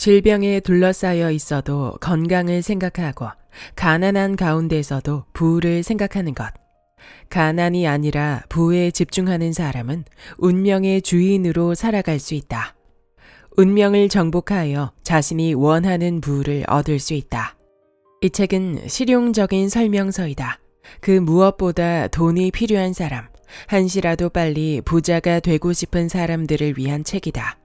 질병에 둘러싸여 있어도 건강을 생각하고 가난한 가운데서도 부를 생각하는 것. 가난이 아니라 부에 집중하는 사람은 운명의 주인으로 살아갈 수 있다. 운명을 정복하여 자신이 원하는 부를 얻을 수 있다. 이 책은 실용적인 설명서이다. 그 무엇보다 돈이 필요한 사람, 한시라도 빨리 부자가 되고 싶은 사람들을 위한 책이다.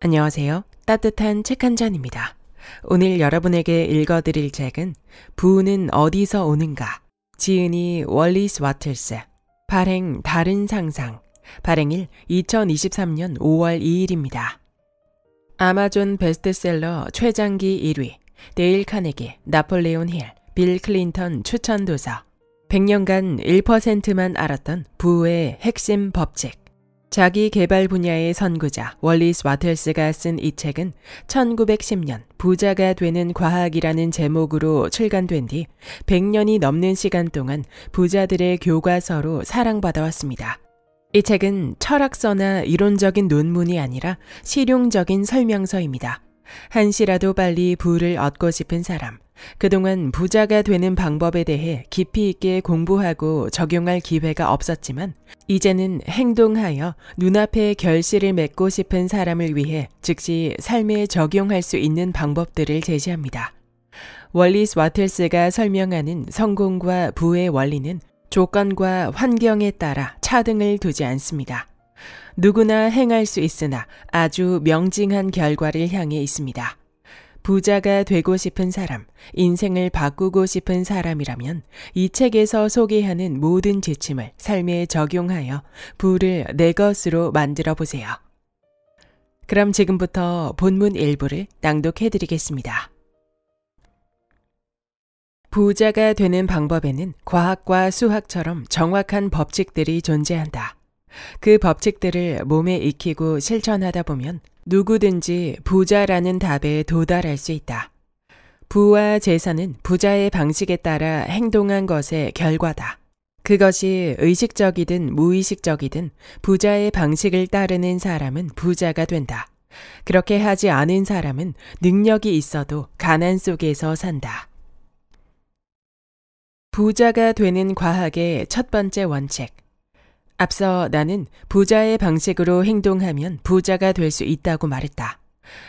안녕하세요. 따뜻한 책 한 잔입니다. 오늘 여러분에게 읽어드릴 책은 부는 어디서 오는가? 지은이 월리스 와틀스 발행 다른 상상 발행일 2023년 5월 2일입니다. 아마존 베스트셀러 최장기 1위 데일 카네기, 나폴레온 힐, 빌 클린턴 추천 도서 100년간 1%만 알았던 부의 핵심 법칙 자기 개발 분야의 선구자 월리스 와틀스가 쓴 이 책은 1910년 부자가 되는 과학이라는 제목으로 출간된 뒤 100년이 넘는 시간 동안 부자들의 교과서로 사랑받아왔습니다. 이 책은 철학서나 이론적인 논문이 아니라 실용적인 설명서입니다. 한시라도 빨리 부를 얻고 싶은 사람, 그동안 부자가 되는 방법에 대해 깊이 있게 공부하고 적용할 기회가 없었지만 이제는 행동하여 눈앞에 결실을 맺고 싶은 사람을 위해 즉시 삶에 적용할 수 있는 방법들을 제시합니다. 월리스 와틀스가 설명하는 성공과 부의 원리는 조건과 환경에 따라 차등을 두지 않습니다. 누구나 행할 수 있으나 아주 명징한 결과를 향해 있습니다. 부자가 되고 싶은 사람, 인생을 바꾸고 싶은 사람이라면 이 책에서 소개하는 모든 지침을 삶에 적용하여 부를 내 것으로 만들어 보세요. 그럼 지금부터 본문 일부를 낭독해 드리겠습니다. 부자가 되는 방법에는 과학과 수학처럼 정확한 법칙들이 존재한다. 그 법칙들을 몸에 익히고 실천하다 보면 누구든지 부자라는 답에 도달할 수 있다. 부와 재산은 부자의 방식에 따라 행동한 것의 결과다. 그것이 의식적이든 무의식적이든 부자의 방식을 따르는 사람은 부자가 된다. 그렇게 하지 않은 사람은 능력이 있어도 가난 속에서 산다. 부자가 되는 과학의 첫 번째 원칙. 앞서 나는 부자의 방식으로 행동하면 부자가 될 수 있다고 말했다.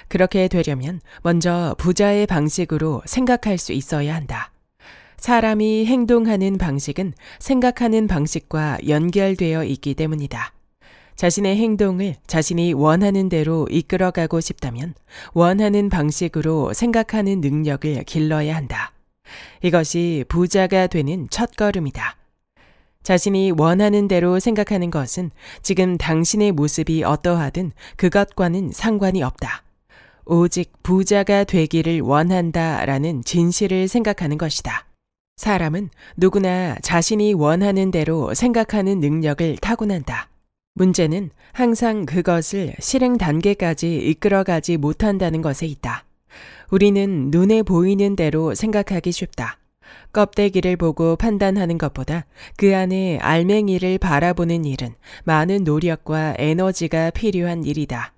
그렇게 되려면 먼저 부자의 방식으로 생각할 수 있어야 한다. 사람이 행동하는 방식은 생각하는 방식과 연결되어 있기 때문이다. 자신의 행동을 자신이 원하는 대로 이끌어가고 싶다면 원하는 방식으로 생각하는 능력을 길러야 한다. 이것이 부자가 되는 첫걸음이다. 자신이 원하는 대로 생각하는 것은 지금 당신의 모습이 어떠하든 그것과는 상관이 없다. 오직 부자가 되기를 원한다 라는 진실을 생각하는 것이다. 사람은 누구나 자신이 원하는 대로 생각하는 능력을 타고난다. 문제는 항상 그것을 실행 단계까지 이끌어가지 못한다는 것에 있다. 우리는 눈에 보이는 대로 생각하기 쉽다. 껍데기를 보고 판단하는 것보다 그 안에 알맹이를 바라보는 일은 많은 노력과 에너지가 필요한 일이다.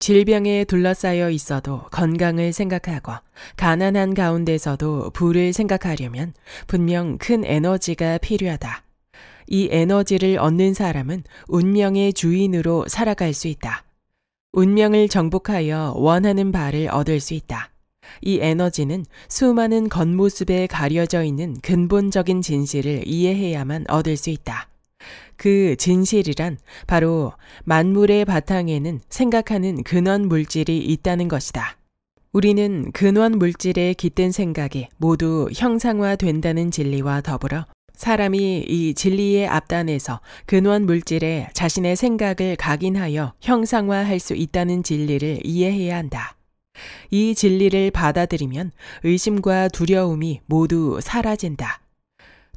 질병에 둘러싸여 있어도 건강을 생각하고 가난한 가운데서도 부를 생각하려면 분명 큰 에너지가 필요하다. 이 에너지를 얻는 사람은 운명의 주인으로 살아갈 수 있다. 운명을 정복하여 원하는 바를 얻을 수 있다. 이 에너지는 수많은 겉모습에 가려져 있는 근본적인 진실을 이해해야만 얻을 수 있다. 그 진실이란 바로 만물의 바탕에는 생각하는 근원 물질이 있다는 것이다. 우리는 근원 물질에 깃든 생각이 모두 형상화된다는 진리와 더불어 사람이 이 진리의 앞단에서 근원 물질에 자신의 생각을 각인하여 형상화할 수 있다는 진리를 이해해야 한다. 이 진리를 받아들이면 의심과 두려움이 모두 사라진다.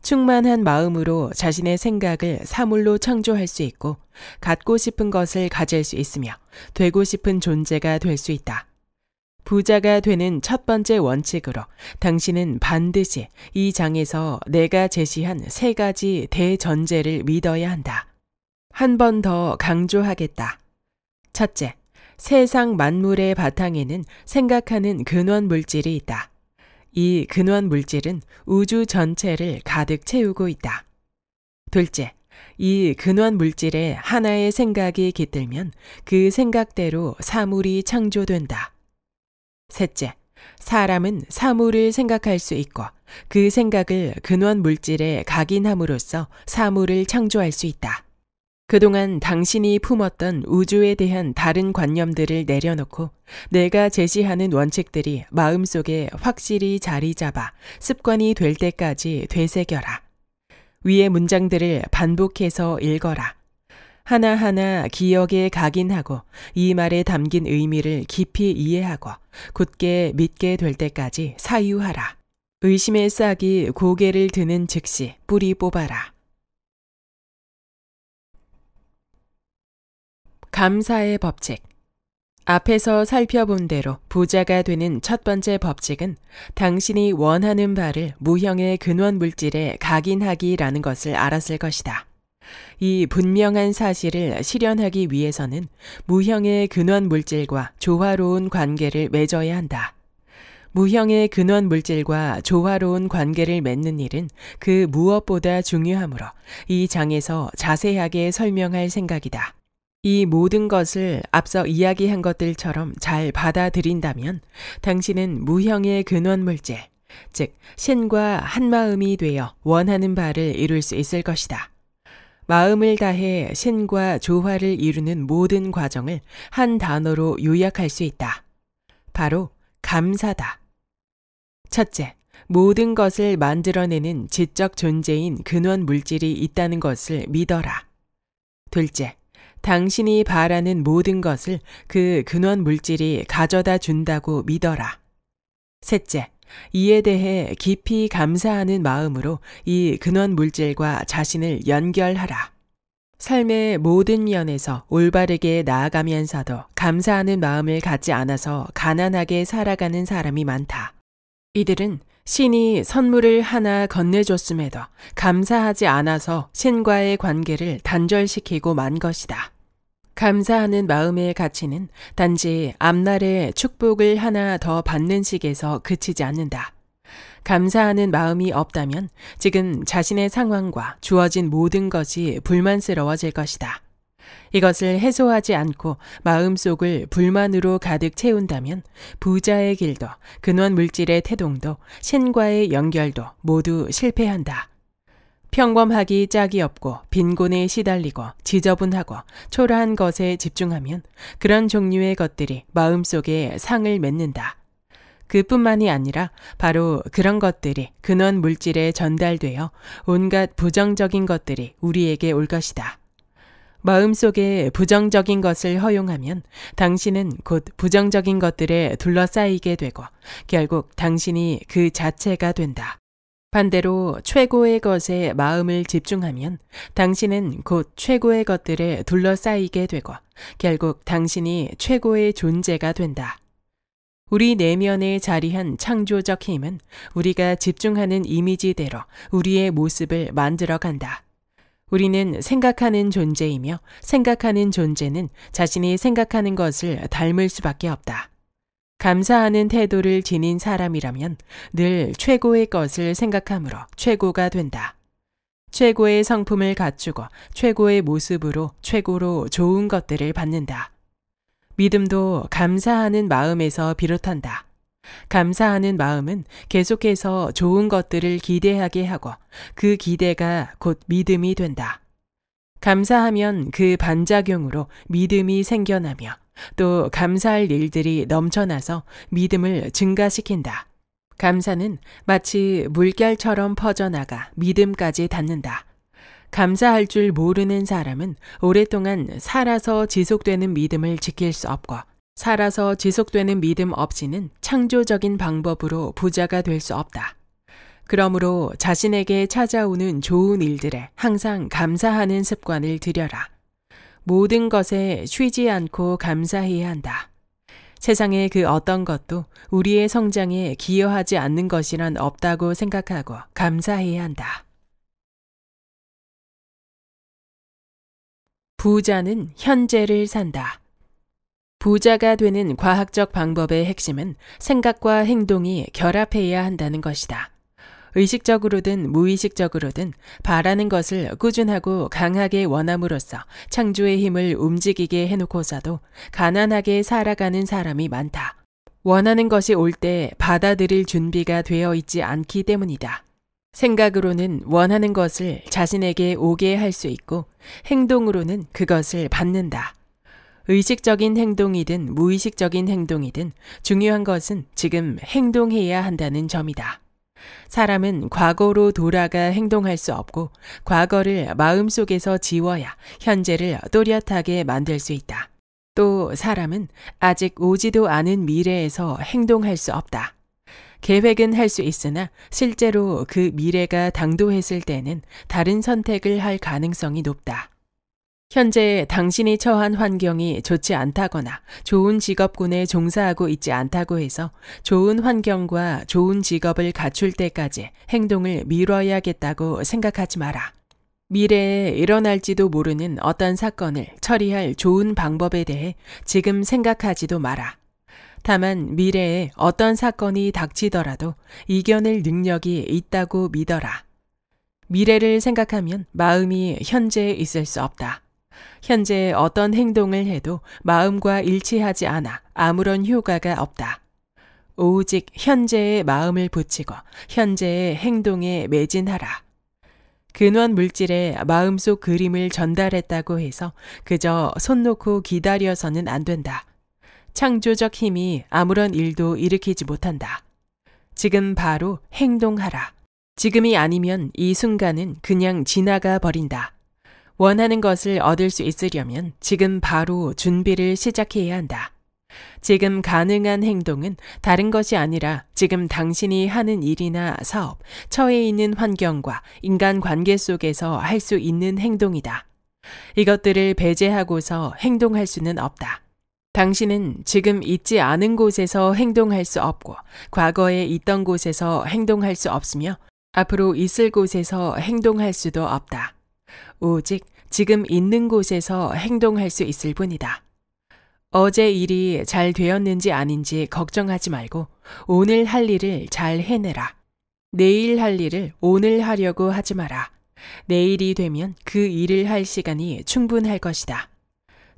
충만한 마음으로 자신의 생각을 사물로 창조할 수 있고, 갖고 싶은 것을 가질 수 있으며, 되고 싶은 존재가 될 수 있다. 부자가 되는 첫 번째 원칙으로 당신은 반드시 이 장에서 내가 제시한 세 가지 대전제를 믿어야 한다. 한 번 더 강조하겠다. 첫째, 세상 만물의 바탕에는 생각하는 근원 물질이 있다. 이 근원 물질은 우주 전체를 가득 채우고 있다. 둘째, 이 근원 물질에 하나의 생각이 깃들면 그 생각대로 사물이 창조된다. 셋째, 사람은 사물을 생각할 수 있고 그 생각을 근원 물질에 각인함으로써 사물을 창조할 수 있다. 그동안 당신이 품었던 우주에 대한 다른 관념들을 내려놓고 내가 제시하는 원칙들이 마음속에 확실히 자리 잡아 습관이 될 때까지 되새겨라. 위의 문장들을 반복해서 읽어라. 하나하나 기억에 각인하고 이 말에 담긴 의미를 깊이 이해하고 굳게 믿게 될 때까지 사유하라. 의심의 싹이 고개를 드는 즉시 뿌리 뽑아라. 감사의 법칙. 앞에서 살펴본 대로 부자가 되는 첫 번째 법칙은 당신이 원하는 바를 무형의 근원 물질에 각인하기라는 것을 알았을 것이다. 이 분명한 사실을 실현하기 위해서는 무형의 근원 물질과 조화로운 관계를 맺어야 한다. 무형의 근원 물질과 조화로운 관계를 맺는 일은 그 무엇보다 중요하므로 이 장에서 자세하게 설명할 생각이다. 이 모든 것을 앞서 이야기한 것들처럼 잘 받아들인다면 당신은 무형의 근원 물질, 즉, 신과 한마음이 되어 원하는 바를 이룰 수 있을 것이다. 마음을 다해 신과 조화를 이루는 모든 과정을 한 단어로 요약할 수 있다. 바로 감사다. 첫째, 모든 것을 만들어내는 지적 존재인 근원 물질이 있다는 것을 믿어라. 둘째, 당신이 바라는 모든 것을 그 근원 물질이 가져다 준다고 믿어라. 셋째, 이에 대해 깊이 감사하는 마음으로 이 근원 물질과 자신을 연결하라. 삶의 모든 면에서 올바르게 나아가면서도 감사하는 마음을 갖지 않아서 가난하게 살아가는 사람이 많다. 이들은 신이 선물을 하나 건네줬음에도 감사하지 않아서 신과의 관계를 단절시키고 만 것이다. 감사하는 마음의 가치는 단지 앞날의 축복을 하나 더 받는 식에서 그치지 않는다. 감사하는 마음이 없다면 지금 자신의 상황과 주어진 모든 것이 불만스러워질 것이다. 이것을 해소하지 않고 마음속을 불만으로 가득 채운다면 부자의 길도 근원 물질의 태동도 신과의 연결도 모두 실패한다. 평범하기 짝이 없고 빈곤에 시달리고 지저분하고 초라한 것에 집중하면 그런 종류의 것들이 마음속에 상을 맺는다. 그뿐만이 아니라 바로 그런 것들이 근원 물질에 전달되어 온갖 부정적인 것들이 우리에게 올 것이다. 마음속에 부정적인 것을 허용하면 당신은 곧 부정적인 것들에 둘러싸이게 되고 결국 당신이 그 자체가 된다. 반대로 최고의 것에 마음을 집중하면 당신은 곧 최고의 것들에 둘러싸이게 되고 결국 당신이 최고의 존재가 된다. 우리 내면에 자리한 창조적 힘은 우리가 집중하는 이미지대로 우리의 모습을 만들어 간다. 우리는 생각하는 존재이며 생각하는 존재는 자신이 생각하는 것을 닮을 수밖에 없다. 감사하는 태도를 지닌 사람이라면 늘 최고의 것을 생각함으로 최고가 된다. 최고의 성품을 갖추고 최고의 모습으로 최고로 좋은 것들을 받는다. 믿음도 감사하는 마음에서 비롯한다. 감사하는 마음은 계속해서 좋은 것들을 기대하게 하고 그 기대가 곧 믿음이 된다. 감사하면 그 반작용으로 믿음이 생겨나며 또 감사할 일들이 넘쳐나서 믿음을 증가시킨다. 감사는 마치 물결처럼 퍼져나가 믿음까지 닿는다. 감사할 줄 모르는 사람은 오랫동안 살아서 지속되는 믿음을 지킬 수 없고 살아서 지속되는 믿음 없이는 창조적인 방법으로 부자가 될 수 없다. 그러므로 자신에게 찾아오는 좋은 일들에 항상 감사하는 습관을 들여라. 모든 것에 쉬지 않고 감사해야 한다. 세상의 그 어떤 것도 우리의 성장에 기여하지 않는 것이란 없다고 생각하고 감사해야 한다. 부자는 현재를 산다. 부자가 되는 과학적 방법의 핵심은 생각과 행동이 결합해야 한다는 것이다. 의식적으로든 무의식적으로든 바라는 것을 꾸준하고 강하게 원함으로써 창조의 힘을 움직이게 해놓고서도 가난하게 살아가는 사람이 많다. 원하는 것이 올 때 받아들일 준비가 되어 있지 않기 때문이다. 생각으로는 원하는 것을 자신에게 오게 할 수 있고 행동으로는 그것을 받는다. 의식적인 행동이든 무의식적인 행동이든 중요한 것은 지금 행동해야 한다는 점이다. 사람은 과거로 돌아가 행동할 수 없고 과거를 마음속에서 지워야 현재를 또렷하게 만들 수 있다. 또 사람은 아직 오지도 않은 미래에서 행동할 수 없다. 계획은 할 수 있으나 실제로 그 미래가 당도했을 때는 다른 선택을 할 가능성이 높다. 현재 당신이 처한 환경이 좋지 않다거나 좋은 직업군에 종사하고 있지 않다고 해서 좋은 환경과 좋은 직업을 갖출 때까지 행동을 미뤄야겠다고 생각하지 마라. 미래에 일어날지도 모르는 어떤 사건을 처리할 좋은 방법에 대해 지금 생각하지도 마라. 다만 미래에 어떤 사건이 닥치더라도 이겨낼 능력이 있다고 믿어라. 미래를 생각하면 마음이 현재에 있을 수 없다. 현재 어떤 행동을 해도 마음과 일치하지 않아 아무런 효과가 없다. 오직 현재의 마음을 붙이고 현재의 행동에 매진하라. 근원 물질에 마음속 그림을 전달했다고 해서 그저 손 놓고 기다려서는 안 된다. 창조적 힘이 아무런 일도 일으키지 못한다. 지금 바로 행동하라. 지금이 아니면 이 순간은 그냥 지나가 버린다. 원하는 것을 얻을 수 있으려면 지금 바로 준비를 시작해야 한다. 지금 가능한 행동은 다른 것이 아니라 지금 당신이 하는 일이나 사업, 처해 있는 환경과 인간 관계 속에서 할 수 있는 행동이다. 이것들을 배제하고서 행동할 수는 없다. 당신은 지금 있지 않은 곳에서 행동할 수 없고, 과거에 있던 곳에서 행동할 수 없으며, 앞으로 있을 곳에서 행동할 수도 없다. 오직 지금 있는 곳에서 행동할 수 있을 뿐이다. 어제 일이 잘 되었는지 아닌지 걱정하지 말고 오늘 할 일을 잘 해내라. 내일 할 일을 오늘 하려고 하지 마라. 내일이 되면 그 일을 할 시간이 충분할 것이다.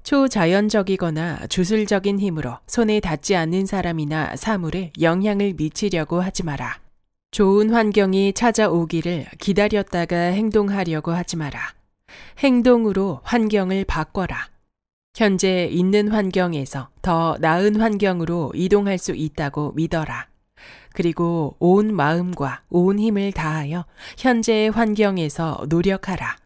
초자연적이거나 주술적인 힘으로 손에 닿지 않는 사람이나 사물에 영향을 미치려고 하지 마라. 좋은 환경이 찾아오기를 기다렸다가 행동하려고 하지 마라. 행동으로 환경을 바꿔라. 현재 있는 환경에서 더 나은 환경으로 이동할 수 있다고 믿어라. 그리고 온 마음과 온 힘을 다하여 현재의 환경에서 노력하라.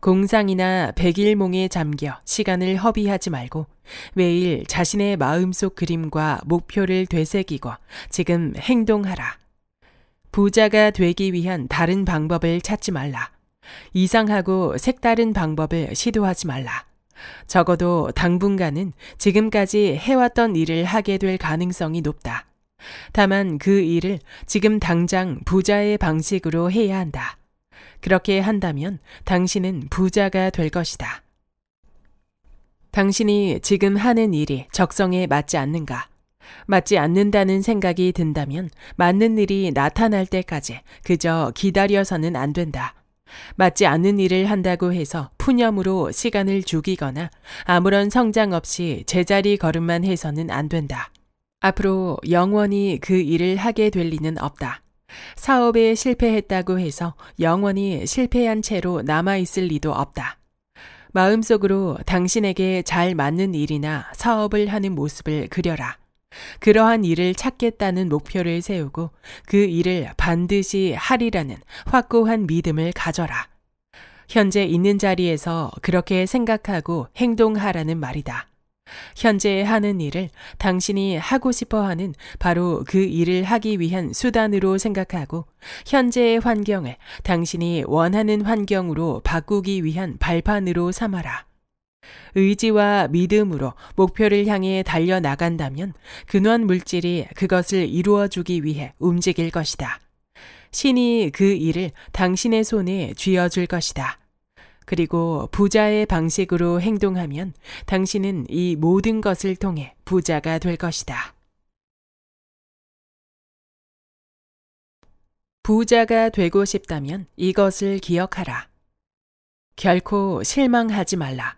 공상이나 백일몽에 잠겨 시간을 허비하지 말고 매일 자신의 마음속 그림과 목표를 되새기고 지금 행동하라. 부자가 되기 위한 다른 방법을 찾지 말라. 이상하고 색다른 방법을 시도하지 말라. 적어도 당분간은 지금까지 해왔던 일을 하게 될 가능성이 높다. 다만 그 일을 지금 당장 부자의 방식으로 해야 한다. 그렇게 한다면 당신은 부자가 될 것이다. 당신이 지금 하는 일이 적성에 맞지 않는가? 맞지 않는다는 생각이 든다면 맞는 일이 나타날 때까지 그저 기다려서는 안 된다. 맞지 않는 일을 한다고 해서 푸념으로 시간을 죽이거나 아무런 성장 없이 제자리 걸음만 해서는 안 된다. 앞으로 영원히 그 일을 하게 될 리는 없다. 사업에 실패했다고 해서 영원히 실패한 채로 남아있을 리도 없다. 마음속으로 당신에게 잘 맞는 일이나 사업을 하는 모습을 그려라. 그러한 일을 찾겠다는 목표를 세우고 그 일을 반드시 하리라는 확고한 믿음을 가져라. 현재 있는 자리에서 그렇게 생각하고 행동하라는 말이다. 현재 하는 일을 당신이 하고 싶어 하는 바로 그 일을 하기 위한 수단으로 생각하고 현재의 환경을 당신이 원하는 환경으로 바꾸기 위한 발판으로 삼아라. 의지와 믿음으로 목표를 향해 달려나간다면 근원 물질이 그것을 이루어주기 위해 움직일 것이다. 신이 그 일을 당신의 손에 쥐어줄 것이다. 그리고 부자의 방식으로 행동하면 당신은 이 모든 것을 통해 부자가 될 것이다. 부자가 되고 싶다면 이것을 기억하라. 결코 실망하지 말라.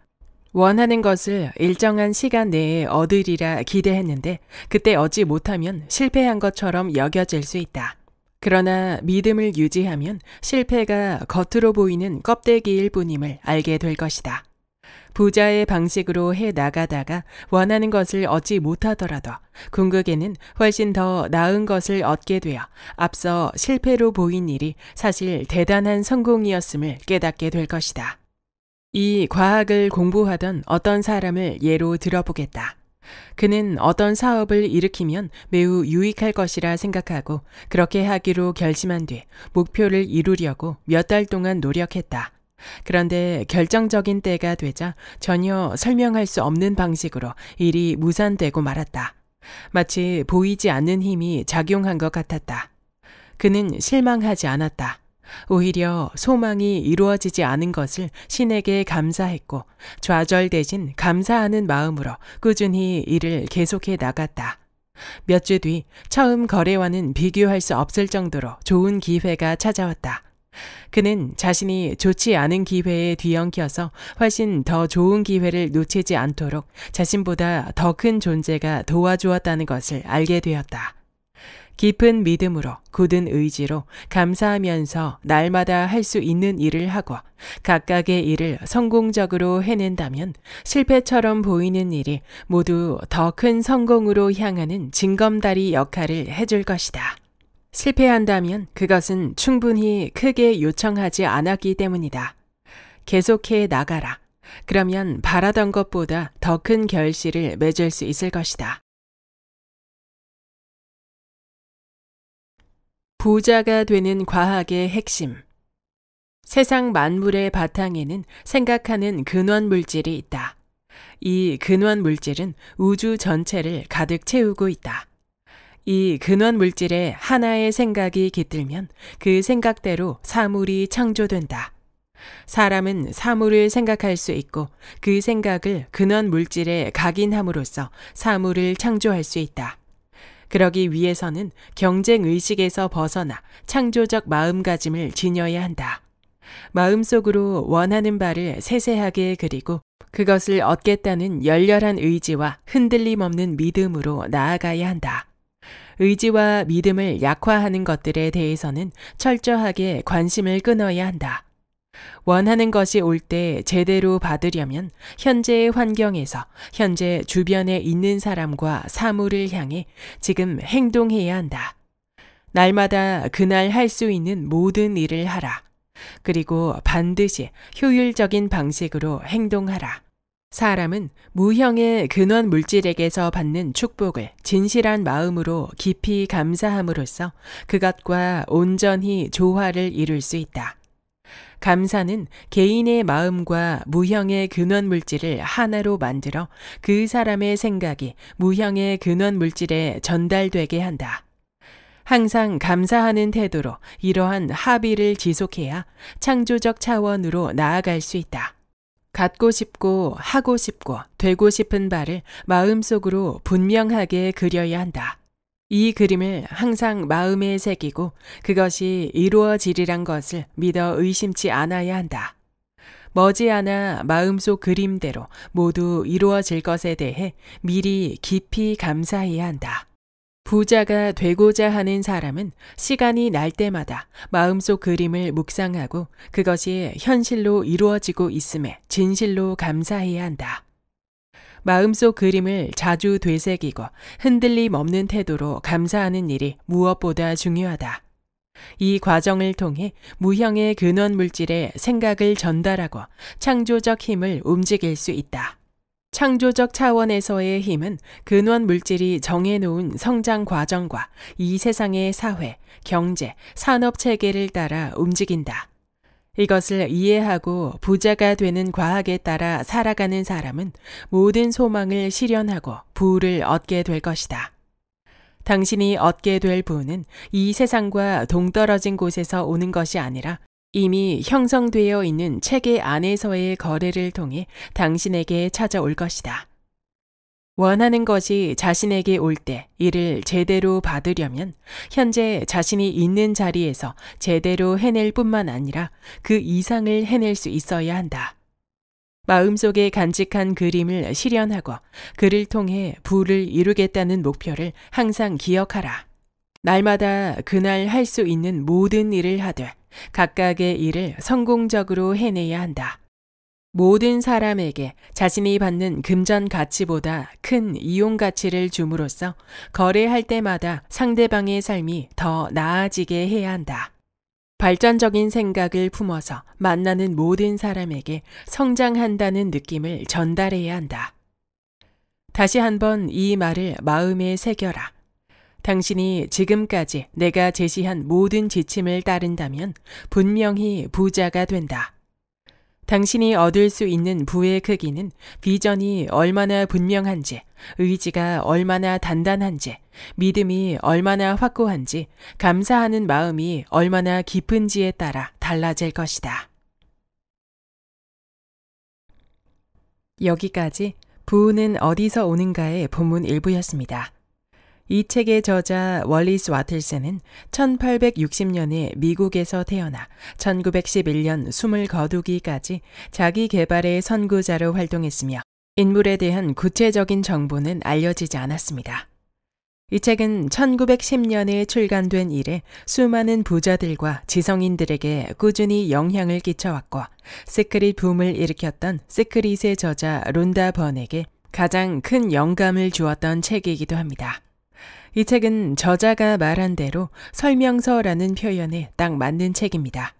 원하는 것을 일정한 시간 내에 얻으리라 기대했는데 그때 얻지 못하면 실패한 것처럼 여겨질 수 있다. 그러나 믿음을 유지하면 실패가 겉으로 보이는 껍데기일 뿐임을 알게 될 것이다. 부자의 방식으로 해 나가다가 원하는 것을 얻지 못하더라도 궁극에는 훨씬 더 나은 것을 얻게 되어 앞서 실패로 보인 일이 사실 대단한 성공이었음을 깨닫게 될 것이다. 이 과학을 공부하던 어떤 사람을 예로 들어보겠다. 그는 어떤 사업을 일으키면 매우 유익할 것이라 생각하고 그렇게 하기로 결심한 뒤 목표를 이루려고 몇 달 동안 노력했다. 그런데 결정적인 때가 되자 전혀 설명할 수 없는 방식으로 일이 무산되고 말았다. 마치 보이지 않는 힘이 작용한 것 같았다. 그는 실망하지 않았다. 오히려 소망이 이루어지지 않은 것을 신에게 감사했고 좌절 대신 감사하는 마음으로 꾸준히 일을 계속해 나갔다. 몇 주 뒤 처음 거래와는 비교할 수 없을 정도로 좋은 기회가 찾아왔다. 그는 자신이 좋지 않은 기회에 뒤엉켜서 훨씬 더 좋은 기회를 놓치지 않도록 자신보다 더 큰 존재가 도와주었다는 것을 알게 되었다. 깊은 믿음으로 굳은 의지로 감사하면서 날마다 할 수 있는 일을 하고 각각의 일을 성공적으로 해낸다면 실패처럼 보이는 일이 모두 더 큰 성공으로 향하는 징검다리 역할을 해줄 것이다. 실패한다면 그것은 충분히 크게 요청하지 않았기 때문이다. 계속해 나가라. 그러면 바라던 것보다 더 큰 결실을 맺을 수 있을 것이다. 부자가 되는 과학의 핵심. 세상 만물의 바탕에는 생각하는 근원 물질이 있다. 이 근원 물질은 우주 전체를 가득 채우고 있다. 이 근원 물질에 하나의 생각이 깃들면 그 생각대로 사물이 창조된다. 사람은 사물을 생각할 수 있고 그 생각을 근원 물질에 각인함으로써 사물을 창조할 수 있다. 그러기 위해서는 경쟁 의식에서 벗어나 창조적 마음가짐을 지녀야 한다. 마음속으로 원하는 바를 세세하게 그리고 그것을 얻겠다는 열렬한 의지와 흔들림 없는 믿음으로 나아가야 한다. 의지와 믿음을 약화하는 것들에 대해서는 철저하게 관심을 끊어야 한다. 원하는 것이 올 때 제대로 받으려면 현재의 환경에서 현재 주변에 있는 사람과 사물을 향해 지금 행동해야 한다. 날마다 그날 할 수 있는 모든 일을 하라. 그리고 반드시 효율적인 방식으로 행동하라. 사람은 무형의 근원 물질에게서 받는 축복을 진실한 마음으로 깊이 감사함으로써 그것과 온전히 조화를 이룰 수 있다. 감사는 개인의 마음과 무형의 근원 물질을 하나로 만들어 그 사람의 생각이 무형의 근원 물질에 전달되게 한다. 항상 감사하는 태도로 이러한 합의를 지속해야 창조적 차원으로 나아갈 수 있다. 갖고 싶고 하고 싶고 되고 싶은 바를 마음속으로 분명하게 그려야 한다. 이 그림을 항상 마음에 새기고 그것이 이루어지리란 것을 믿어 의심치 않아야 한다. 머지않아 마음속 그림대로 모두 이루어질 것에 대해 미리 깊이 감사해야 한다. 부자가 되고자 하는 사람은 시간이 날 때마다 마음속 그림을 묵상하고 그것이 현실로 이루어지고 있음에 진실로 감사해야 한다. 마음속 그림을 자주 되새기고 흔들림 없는 태도로 감사하는 일이 무엇보다 중요하다. 이 과정을 통해 무형의 근원 물질에 생각을 전달하고 창조적 힘을 움직일 수 있다. 창조적 차원에서의 힘은 근원 물질이 정해놓은 성장 과정과 이 세상의 사회, 경제, 산업 체계를 따라 움직인다. 이것을 이해하고 부자가 되는 과학에 따라 살아가는 사람은 모든 소망을 실현하고 부를 얻게 될 것이다. 당신이 얻게 될 부는 이 세상과 동떨어진 곳에서 오는 것이 아니라 이미 형성되어 있는 체계 안에서의 거래를 통해 당신에게 찾아올 것이다. 원하는 것이 자신에게 올 때 이를 제대로 받으려면 현재 자신이 있는 자리에서 제대로 해낼 뿐만 아니라 그 이상을 해낼 수 있어야 한다. 마음속에 간직한 그림을 실현하고 그를 통해 부를 이루겠다는 목표를 항상 기억하라. 날마다 그날 할 수 있는 모든 일을 하되 각각의 일을 성공적으로 해내야 한다. 모든 사람에게 자신이 받는 금전 가치보다 큰 이용 가치를 줌으로써 거래할 때마다 상대방의 삶이 더 나아지게 해야 한다. 발전적인 생각을 품어서 만나는 모든 사람에게 성장한다는 느낌을 전달해야 한다. 다시 한번 이 말을 마음에 새겨라. 당신이 지금까지 내가 제시한 모든 지침을 따른다면 분명히 부자가 된다. 당신이 얻을 수 있는 부의 크기는 비전이 얼마나 분명한지, 의지가 얼마나 단단한지, 믿음이 얼마나 확고한지, 감사하는 마음이 얼마나 깊은지에 따라 달라질 것이다. 여기까지 부는 어디서 오는가의 본문 일부였습니다. 이 책의 저자 월리스 와틀스는 1860년에 미국에서 태어나 1911년 숨을 거두기까지 자기 개발의 선구자로 활동했으며 인물에 대한 구체적인 정보는 알려지지 않았습니다. 이 책은 1910년에 출간된 이래 수많은 부자들과 지성인들에게 꾸준히 영향을 끼쳐왔고 시크릿 붐을 일으켰던 시크릿의 저자 론다 번에게 가장 큰 영감을 주었던 책이기도 합니다. 이 책은 저자가 말한 대로 설명서라는 표현에 딱 맞는 책입니다.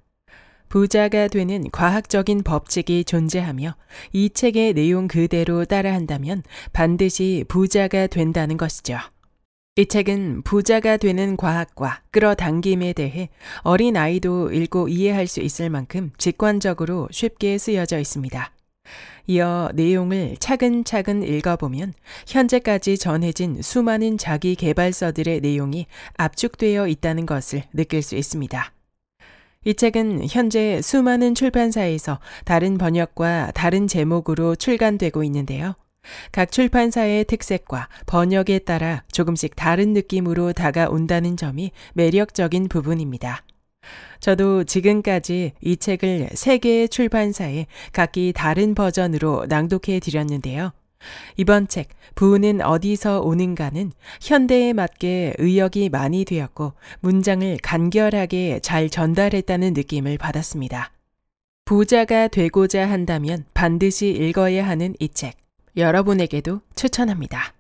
부자가 되는 과학적인 법칙이 존재하며 이 책의 내용 그대로 따라한다면 반드시 부자가 된다는 것이죠. 이 책은 부자가 되는 과학과 끌어당김에 대해 어린 아이도 읽고 이해할 수 있을 만큼 직관적으로 쉽게 쓰여져 있습니다. 이어 내용을 차근차근 읽어보면 현재까지 전해진 수많은 자기 개발서들의 내용이 압축되어 있다는 것을 느낄 수 있습니다. 이 책은 현재 수많은 출판사에서 다른 번역과 다른 제목으로 출간되고 있는데요. 각 출판사의 특색과 번역에 따라 조금씩 다른 느낌으로 다가온다는 점이 매력적인 부분입니다. 저도 지금까지 이 책을 세 개의 출판사에 각기 다른 버전으로 낭독해 드렸는데요. 이번 책, 부은은 어디서 오는가는 현대에 맞게 의역이 많이 되었고 문장을 간결하게 잘 전달했다는 느낌을 받았습니다. 부자가 되고자 한다면 반드시 읽어야 하는 이 책, 여러분에게도 추천합니다.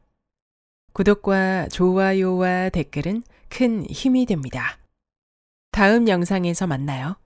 구독과 좋아요와 댓글은 큰 힘이 됩니다. 다음 영상에서 만나요.